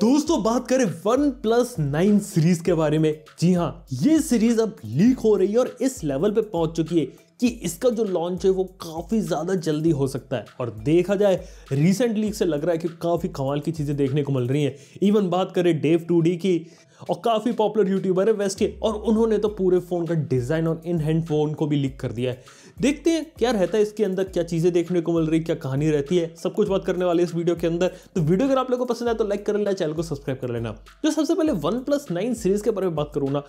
दोस्तों बात करें वन प्लस नाइन सीरीज के बारे में जी हाँ ये सीरीज अब लीक हो रही है और इस लेवल पे पहुंच चुकी है कि इसका जो लॉन्च है वो काफ़ी ज़्यादा जल्दी हो सकता है और देखा जाए रिसेंट लीक से लग रहा है कि काफ़ी कमाल की चीज़ें देखने को मिल रही हैं इवन बात करें डेव टू की और काफ़ी पॉपुलर यूट्यूबर है वेस्ट के और उन्होंने तो पूरे फ़ोन का डिज़ाइन और इन हैंड फ़ोन को भी लीक कर दिया है देखते हैं क्या रहता है इसके अंदर क्या चीज़ें देखने को मिल रही क्या कहानी रहती है सब कुछ बात करने वाले इस वीडियो के अंदर तो वीडियो अगर आप लोगों को पसंद आए तो लाइक कर लेना चैनल को सब्सक्राइब कर लेना जो सबसे पहले वन प्लस नाइन सीरीज के बारे में बात करूँ ना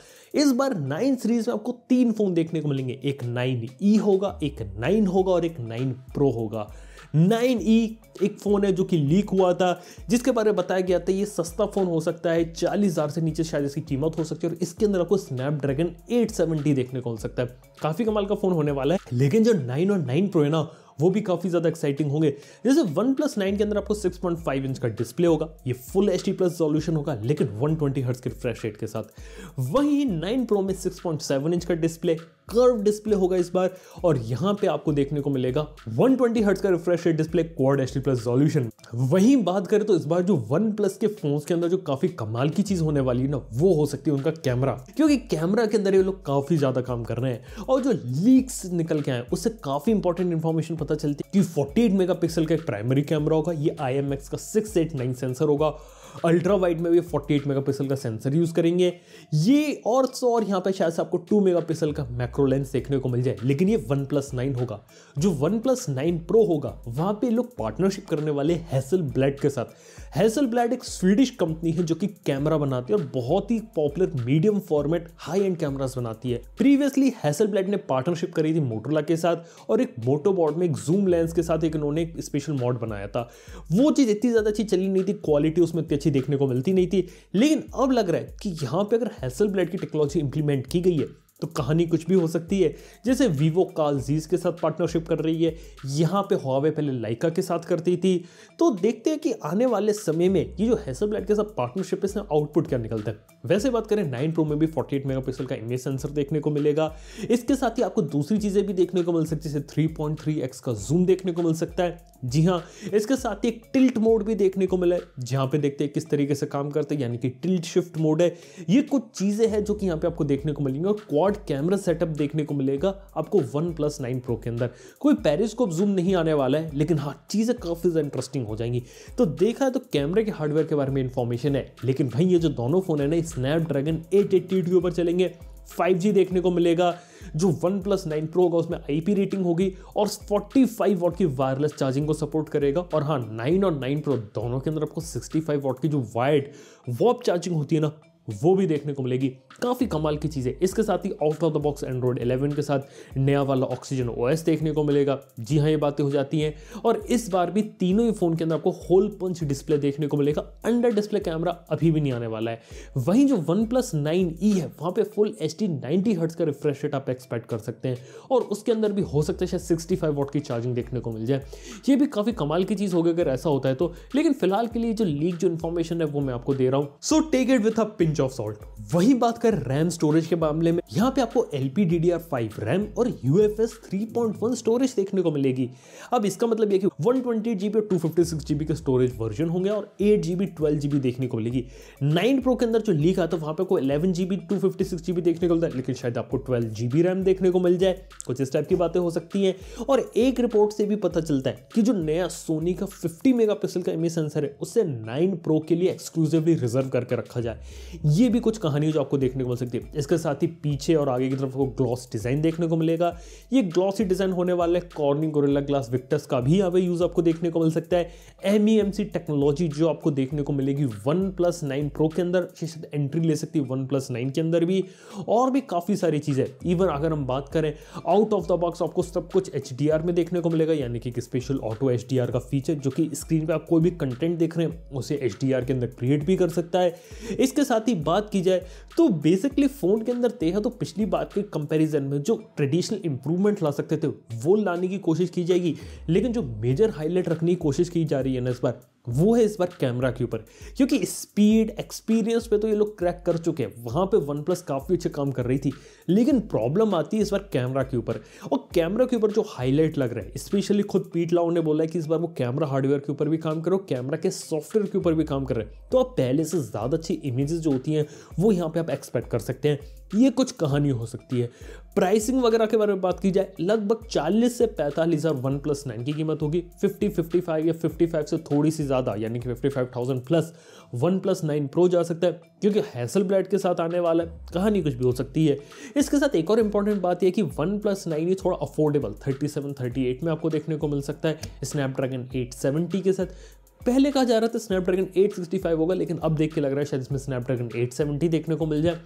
इस बार नाइन सीरीज में आपको तीन फोन देखने को मिलेंगे एक नाइन ई e होगा एक नाइन होगा और एक नाइन प्रो होगा नाइन ई एक फ़ोन है जो कि लीक हुआ था जिसके बारे में बताया गया था ये सस्ता फ़ोन हो सकता है चालीस हज़ार से नीचे शायद इसकी कीमत हो सकती है और इसके अंदर आपको स्नैपड्रैगन सेवेंटी देखने को मिल सकता है काफ़ी कमाल का फ़ोन होने वाला है लेकिन जो नाइन और नाइन प्रो है ना वो भी काफ़ी ज़्यादा एक्साइटिंग होंगे जैसे वन प्लस नाइन के अंदर आपको सिक्स पॉइंट फाइव इंच का डिस्प्ले होगा ये full H D plus solution होगा लेकिन वन ट्वेंटी हर्ट्ज के रिफ्रेश रेट के साथ वहीं नाइन प्रो में सिक्स पॉइंट सेवन इंच का डिस्प्ले कर्व डिस्प्ले होगा इस बार और यहां पे आपको देखने को मिलेगा 120 ट्वेंटी का refresh rate display quad H plus resolution वहीं बात करें तो इस बार जो वन प्लस के फोन के अंदर जो काफी कमाल की चीज होने वाली है ना वो हो सकती है उनका कैमरा क्योंकि कैमरा के अंदर ये लोग काफी ज्यादा काम कर रहे हैं और जो लीक्स निकल के आए उससे काफी इंपॉर्टेंट इन्फॉर्मेशन पता चलती है कि 48 मेगापिक्सल का एक प्राइमरी कैमरा होगा ये आई का 689 सेंसर होगा अल्ट्रा वाइड में भी 48 मेगापिक्सल का सेंसर यूज करेंगे ये और सो और यहाँ पे शायद आपको 2 मेगापिक्सल का मैक मैक्रो लेंस देखने को मिल जाए लेकिन ये वन प्लस नाइन होगा जो वन प्लस नाइन प्रो होगा वहाँ पे लोग पार्टनरशिप करने वाले हैसल ब्लैड के साथ हैसल ब्लैड एक स्वीडिश कंपनी है जो कि कैमरा बनाती है और बहुत ही popular medium format high end cameras बनाती है प्रीवियसली हैसल ब्लैड ने पार्टनरशिप करी थी मोटोला के साथ और एक मोटोबॉर्ड में एक जूम लेंस के साथ एक उन्होंने स्पेशल मॉड बनाया था वो चीज़ इतनी ज़्यादा अच्छी चली नहीं थी क्वालिटी उसमें इतनी अच्छी देखने को मिलती नहीं थी लेकिन अब लग रहा है कि यहाँ पे अगर हैसल ब्लैड की टेक्नोलॉजी इंप्लीमेंट की गई है तो कहानी कुछ भी हो सकती है जैसे वीवो काल जीज के साथ पार्टनरशिप कर रही है यहाँ पे हुआवे पहले लाइका के साथ करती थी तो देखते हैं कि आने वाले समय में ये जो हैसलब्लैड के साथ पार्टनरशिप है इसमें आउटपुट क्या निकलता है वैसे बात करें नाइन प्रो में भी 48 मेगा का इमेज सेंसर देखने को मिलेगा इसके साथ ही आपको दूसरी चीज़ें भी देखने को मिल सकती है जैसे 3.3x का जूम देखने को मिल सकता है जी हाँ इसके साथ ही एक टिल्ट मोड भी देखने को मिला है जहाँ पे देखते हैं किस तरीके से काम करते हैं यानी कि टिल्ट शिफ्ट मोड है ये कुछ चीज़ें हैं जो कि यहाँ पे आपको देखने को मिलेंगी और क्वाड कैमरा सेटअप देखने को मिलेगा आपको वन प्लस नाइन प्रो के अंदर कोई पेरिस्कोप जूम नहीं आने वाला है लेकिन हाँ चीज़ें काफ़ी ज़्यादा इंटरेस्टिंग हो जाएंगी तो देखा है तो कैमरे के हार्डवेयर के बारे में इन्फॉर्मेशन है लेकिन भाई ये जो दोनों फ़ोन है ना स्नैपड्रैगन एट एट्टी के ऊपर चलेंगे 5G देखने को मिलेगा जो वन प्लस नाइन प्रो होगा उसमें आई रेटिंग होगी और 45 फाइव वॉट की वायरलेस चार्जिंग को सपोर्ट करेगा और हाँ 9 और 9 प्रो दोनों के अंदर आपको 65 फाइव वॉट की जो वाइड वॉप चार्जिंग होती है ना वो भी देखने को मिलेगी काफ़ी कमाल की चीज़ें इसके साथ ही out of the box Android 11 के साथ नया वाला ऑक्सीजन ओएस देखने को मिलेगा जी हाँ ये बातें हो जाती हैं और इस बार भी तीनों ही फ़ोन के अंदर आपको होल पंच डिस्प्ले देखने को मिलेगा अंडर डिस्प्ले कैमरा अभी भी नहीं आने वाला है वहीं जो वन प्लस e है वहां पर फुल एच डी नाइनटी का रिफ्रेश रेट आप एक्सपेक्ट कर सकते हैं और उसके अंदर भी हो सकता है शायद सिक्सटी फाइव की चार्जिंग देखने को मिल जाए ये भी काफ़ी कमाल की चीज़ होगी अगर ऐसा होता है तो लेकिन फिलहाल के लिए जो लीक जो इन्फॉर्मेशन है वो मैं आपको दे रहा हूँ so take it with a pinch pinch of salt वही बात कर रैम स्टोरेज के मामले में यहाँ पे आपको L P D D R five RAM और U F S three point one storage देखने को मिलेगी अब इसका मतलब यह कि वन ट्वेंटी जीबी और टू फिफ्टी सिक्स जीबी के स्टोरेज वर्जन होंगे और एट जीबी ट्वेल्व जीबी देखने को मिलेगी नाइन प्रो के अंदर जो लीक आता है वहाँ पे को eleven GB two fifty six GB देखने को मिलता है लेकिन शायद आपको ट्वेल्व जीबी रैम देखने को मिल जाए कुछ इस टाइप की बातें हो सकती हैं और एक रिपोर्ट से भी पता चलता है कि जो नया सोनी का 50 मेगापिक्सल का इमेज सेंसर है उससे नाइन प्रो के लिए एक्सक्लूसिवली रिजर्व करके रखा जाए ये भी कुछ कहानी जो आपको देखने को मिल सकती है इसके साथ ही पीछे और आगे की तरफ आपको ग्लॉस डिज़ाइन देखने को मिलेगा ये ग्लॉसी डिज़ाइन होने वाला है कॉर्निंग गोरेला ग्लास विक्टर्स का भी यहाँ पे यूज़ आपको देखने को मिल सकता है M E M C technology जो आपको देखने को मिलेगी वन प्लस नाइन प्रो के अंदर एंट्री ले सकती है वन प्लस नाइन के अंदर भी और भी काफ़ी सारी चीज़ें इवन अगर हम बात करें आउट ऑफ द बॉक्स आपको सब कुछ एच में देखने को मिलेगा यानी कि स्पेशल ऑटो एच का फीचर जो कि स्क्रीन पर आप कोई भी कंटेंट देख रहे हैं उसे एच के अंदर क्रिएट भी कर सकता है इसके साथ ही बात की जाए तो बेसिकली फ़ोन के अंदर देखा तो पिछली बार के कंपैरिजन में जो ट्रेडिशनल इंप्रूवमेंट ला सकते थे वो लाने की कोशिश की जाएगी लेकिन जो मेजर हाईलाइट रखने की कोशिश की जा रही है ना इस बार वो है इस बार कैमरा के ऊपर क्योंकि स्पीड एक्सपीरियंस पे तो ये लोग क्रैक कर चुके हैं वहाँ पे वन प्लस काफ़ी अच्छे काम कर रही थी लेकिन प्रॉब्लम आती है इस बार कैमरा के ऊपर और कैमरा के ऊपर जो हाईलाइट लग रहा है स्पेशली खुद पीट लाओ ने बोला है कि इस बार वो कैमरा हार्डवेयर के ऊपर भी काम करो कैमरा के सॉफ्टवेयर के ऊपर भी काम कर रहे हैं तो आप पहले से ज़्यादा अच्छी इमेजेस जो होती हैं वो यहाँ पर आप एक्सपेक्ट कर सकते हैं ये कुछ कहानी हो सकती है प्राइसिंग वगैरह के बारे में बात की जाए लगभग 40 से पैंतालीस हज़ार वन प्लस नाइन की कीमत होगी 50 55 या 55 से थोड़ी सी ज़्यादा यानी कि 55,000 plus OnePlus nine pro जा सकता है क्योंकि हैसल ब्लैड के साथ आने वाला है कहानी कुछ भी हो सकती है इसके साथ एक और इंपॉर्टेंट बात यह कि वन प्लस नाइन ही थोड़ा affordable thirty seven thirty eight में आपको देखने को मिल सकता है स्नैपड्रैगन एट सेवेंटी के साथ पहले कहा जा रहा था स्नैपड्रैगन 865 होगा लेकिन अब देख के लग रहा है शायद इसमें स्नैपड्रैगन 870 देखने को मिल जाए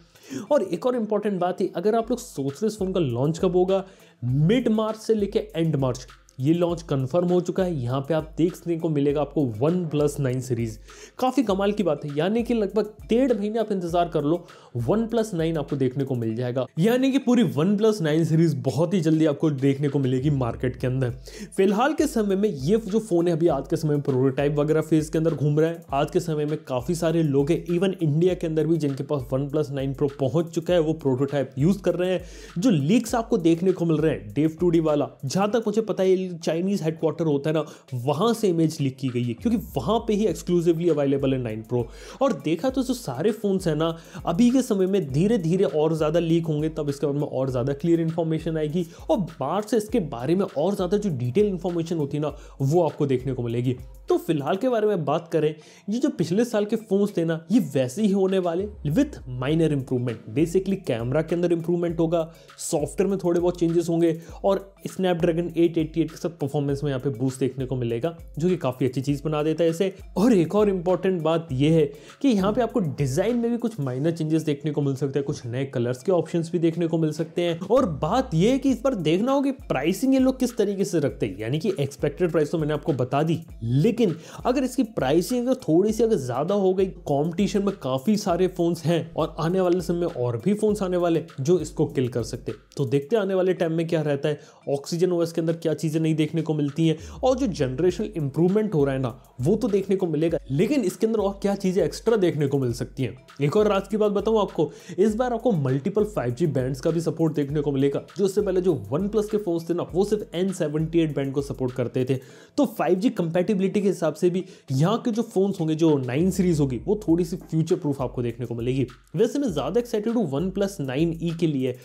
और एक और इंपॉर्टेंट बात है अगर आप लोग सोच रहे इस फ़ोन का लॉन्च कब होगा मिड मार्च से लेके एंड मार्च ये लॉन्च कंफर्म हो चुका है यहाँ पे आप देखने को मिलेगा आपको वन प्लस नाइन सीरीज़ काफ़ी कमाल की बात है यानी कि लगभग डेढ़ महीने आप इंतजार कर लो वन प्लस नाइन आपको देखने को मिल जाएगा यानी कि पूरी वन प्लस नाइन सीरीज़ बहुत ही जल्दी आपको देखने को मिलेगी मार्केट के अंदर फिलहाल के समय में ये जो फ़ोन है अभी आज के समय में प्रोटोटाइप वगैरह फेज के अंदर घूम रहा है आज के समय में काफ़ी सारे लोग हैं इवन इंडिया के अंदर भी जिनके पास वन प्लस नाइन प्रो पहुंच चुका है वो प्रोटोटाइप यूज़ कर रहे हैं जो लीक्स आपको देखने को मिल रहे हैं डेव टू वाला जहां तक मुझे पता है चाइनीज़ हेडक्वार्टर होता है ना वहां से इमेज लीक की गई है क्योंकि वहां पे ही एक्सक्लूसिवली अवेलेबल है नाइन प्रो और देखा तो जो सारे फ़ोन्स हैं ना अभी के समय में धीरे धीरे और ज़्यादा लीक होंगे तब इसके बारे में और ज़्यादा क्लियर इन्फॉर्मेशन आएगी और बाहर से इसके बारे में और ज़्यादा जो डिटेल इन्फॉर्मेशन होती है ना वो आपको देखने को मिलेगी तो फिलहाल के बारे में बात करें ये जो पिछले साल के फ़ोन्स थे ना ये वैसे ही होने वाले with minor improvement basically camera के अंदर इंप्रूवमेंट होगा सॉफ्टवेयर में थोड़े बहुत चेंजेस होंगे और स्नैपड्रैगन 888 के साथ परफॉर्मेंस में यहाँ पे बूस्ट देखने को मिलेगा जो कि काफ़ी अच्छी चीज़ बना देता है इसे और एक और इंपॉर्टेंट बात यह है कि यहाँ पे आपको डिज़ाइन में भी कुछ माइनर चेंजेस देखने को मिल सकते हैं कुछ नए कलर्स के ऑप्शन भी देखने को मिल सकते हैं और बात यह है कि इस पर देखना होगी प्राइसिंग ये लोग किस तरीके से रखते हैं यानी कि एक्सपेक्टेड प्राइस तो मैंने आपको बता दी लेकिन लेकिन अगर इसकी प्राइसिंग अगर थोड़ी सी अगर ज़्यादा हो गई कॉम्पिटिशन में काफ़ी सारे फ़ोन्स हैं और आने वाले समय में और भी फ़ोन्स आने वाले जो इसको किल कर सकते तो देखते आने वाले टाइम में क्या रहता है ऑक्सीजन ओएस के अंदर क्या चीज़ें नहीं देखने को मिलती हैं और जो जनरेशन इंप्रूवमेंट हो रहा है ना वो तो देखने को मिलेगा लेकिन इसके अंदर और क्या चीज़ें एक्स्ट्रा देखने को मिल सकती हैं एक और राज की बात बताऊँ आपको इस बार आपको मल्टीपल फाइव जी बैंड्स का भी सपोर्ट देखने को मिलेगा जो उससे पहले जो वन प्लस के फोन्स थे ना वो सिर्फ एन सेवेंटी एट बैंड को सपोर्ट करते थे तो फाइव जी कंपेटिबिलिटी के के हिसाब से भी यहाँ के जो फोन होंगे जो नाइन सीरीज़ होगी वो थोड़ी सी फ्यूचर प्रूफ आपको देखने को मिलेगी वैसे मैं ज़्यादा एक्साइटेड हूँ वन प्लस नाइन ई के लिए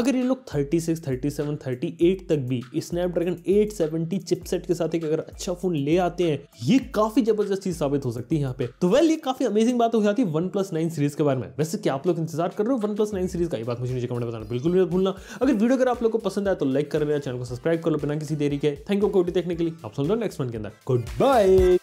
अगर ये लोग thirty six thirty seven thirty eight तक भी स्नैपड्रैगन एट सेवेंटी चिपसेट के साथ एक अगर अच्छा फ़ोन ले आते हैं ये काफ़ी ज़बरदस्त चीज़ साबित हो सकती है यहाँ पे तो वेल ये काफ़ी अमेजिंग बात हो जाती है वन प्लस नाइन सीरीज़ के बारे में वैसे क्या आप लोग इंतजार कर रहे हो वन प्लस नाइन सीरीज़ का ये बात मुझे नीचे कमेंट बताना बिल्कुल भी भूलना अगर वीडियो अगर आप लोग को पसंद आए तो लाइक कर लेना चैनल को सब्सक्राइब कर लो बिना किसी देरी के थैंक यू कोटी देखने के लिए आप सुन लो नेक्स्ट मंथ के अंदर गुड बाय Aê!